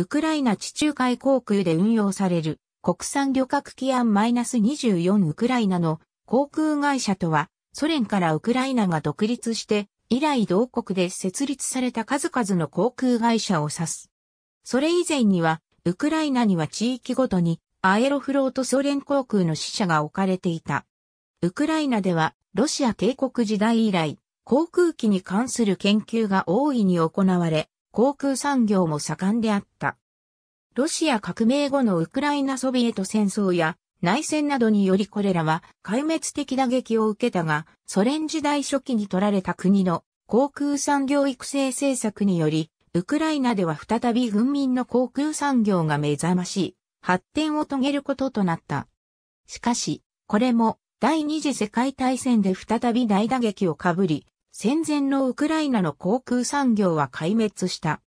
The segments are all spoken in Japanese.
ウクライナ地中海航空で運用される国産旅客機案 -24 ウクライナの航空会社とは、ソ連からウクライナが独立して、以来同国で設立された数々の航空会社を指す。それ以前には、ウクライナには地域ごとにアエロフロートソ連航空の支社が置かれていた。ウクライナでは、ロシア帝国時代以来、航空機に関する研究が大いに行われ、航空産業も盛んであった。ロシア革命後のウクライナソビエト戦争や内戦などによりこれらは壊滅的打撃を受けたが、ソ連時代初期に取られた国の航空産業育成政策により、ウクライナでは再び軍民の航空産業が目覚ましい発展を遂げることとなった。しかし、これも第二次世界大戦で再び大打撃をかぶり、戦前のウクライナの航空産業は壊滅した。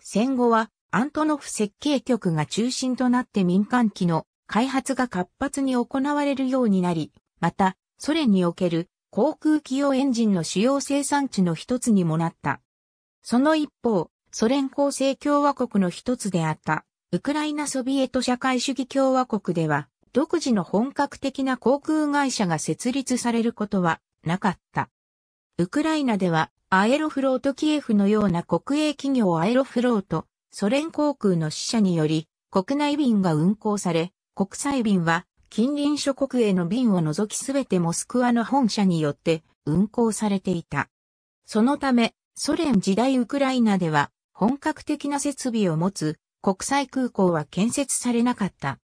戦後はアントノフ設計局が中心となって民間機の開発が活発に行われるようになり、またソ連における航空機用エンジンの主要生産地の一つにもなった。その一方、ソ連構成共和国の一つであったウクライナソビエト社会主義共和国では独自の本格的な航空会社が設立されることはなかった。ウクライナでは、アエロフロートキエフのような国営企業アエロフロート、ソ連航空の支者により、国内便が運航され、国際便は、近隣諸国への便を除きすべてモスクワの本社によって運航されていた。そのため、ソ連時代ウクライナでは、本格的な設備を持つ国際空港は建設されなかった。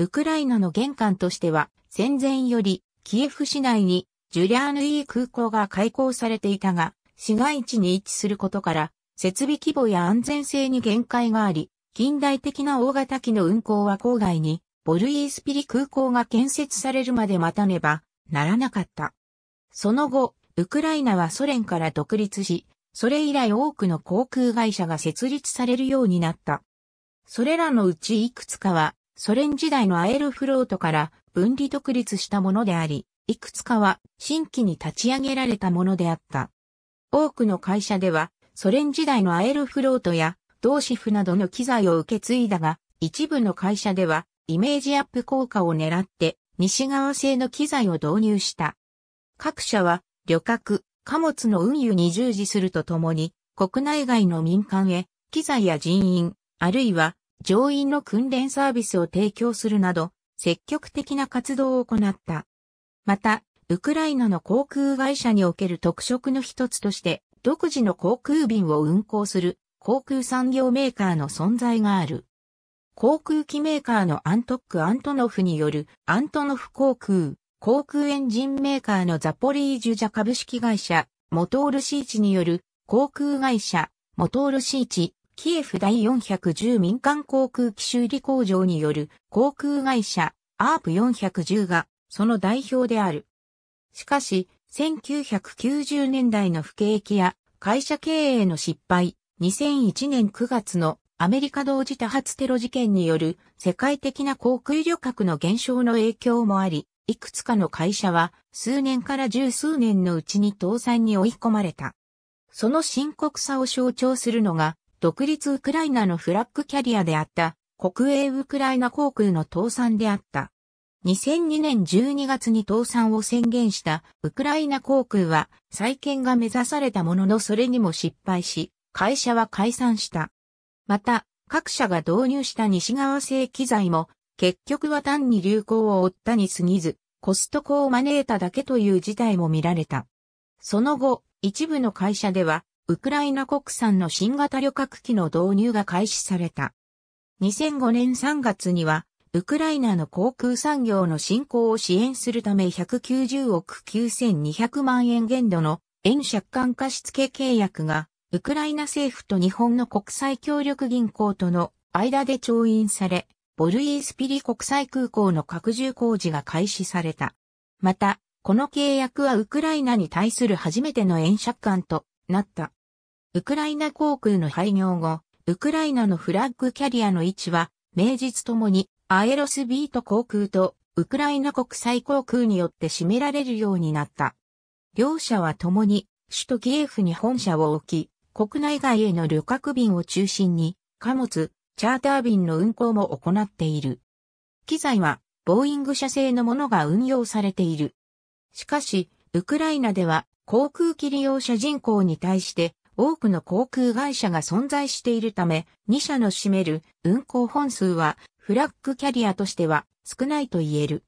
ウクライナの玄関としては、戦前より、キエフ市内にジュリアーヌイー空港が開港されていたが、市街地に位置することから、設備規模や安全性に限界があり、近代的な大型機の運航は郊外に、ボルイースピリ空港が建設されるまで待たねばならなかった。その後、ウクライナはソ連から独立し、それ以来多くの航空会社が設立されるようになった。それらのうちいくつかは、ソ連時代のアエロフロートから分離独立したものであり、いくつかは新規に立ち上げられたものであった。多くの会社では、ソ連時代のアエルフロートや、同シフなどの機材を受け継いだが、一部の会社では、イメージアップ効果を狙って、西側製の機材を導入した。各社は、旅客、貨物の運輸に従事するとともに、国内外の民間へ、機材や人員、あるいは、乗員の訓練サービスを提供するなど、積極的な活動を行った。また、ウクライナの航空会社における特色の一つとして、独自の航空便を運航する航空産業メーカーの存在がある。航空機メーカーのアントック・アントノフによるアントノフ航空、航空エンジンメーカーのザポリージュジャ株式会社、モトールシーチによる航空会社、モトールシーチ、キエフ第410民間航空機修理工場による航空会社、アープ410がその代表である。しかし、1990年代の不景気や会社経営の失敗、2001年9月のアメリカ同時多発テロ事件による世界的な航空旅客の減少の影響もあり、いくつかの会社は数年から十数年のうちに倒産に追い込まれた。その深刻さを象徴するのが、独立ウクライナのフラッグキャリアであった国営ウクライナ航空の倒産であった。2002年12月に倒産を宣言したウクライナ航空は再建が目指されたもののそれにも失敗し、会社は解散した。また、各社が導入した西側製機材も結局は単に流行を追ったに過ぎず、コストコを招いただけという事態も見られた。その後、一部の会社では、ウクライナ国産の新型旅客機の導入が開始された。2005年3月には、ウクライナの航空産業の振興を支援するため190億9200万円限度の円借款貸付契約が、ウクライナ政府と日本の国際協力銀行との間で調印され、ボルイースピリ国際空港の拡充工事が開始された。また、この契約はウクライナに対する初めての円借款となった。ウクライナ航空の廃業後、ウクライナのフラッグキャリアの位置は、名実ともにアエロスビート航空とウクライナ国際航空によって占められるようになった。両社は共に首都キエフに本社を置き、国内外への旅客便を中心に貨物、チャーター便の運航も行っている。機材はボーイング社製のものが運用されている。しかし、ウクライナでは航空機利用者人口に対して多くの航空会社が存在しているため、2社の占める運航本数はフラッグキャリアとしては少ないと言える。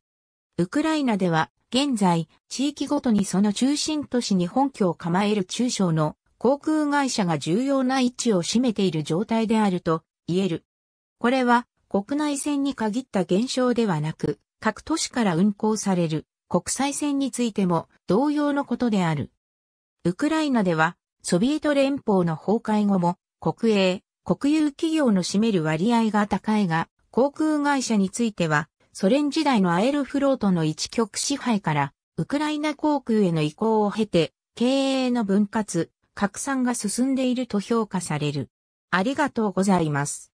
ウクライナでは現在地域ごとにその中心都市に本拠を構える中小の航空会社が重要な位置を占めている状態であると言える。これは国内線に限った現象ではなく、各都市から運行される国際線についても同様のことである。ウクライナではソビエト連邦の崩壊後も国営、国有企業の占める割合が高いが、航空会社については、ソ連時代のアエルフロートの一極支配から、ウクライナ航空への移行を経て、経営の分割、拡散が進んでいると評価される。ありがとうございます。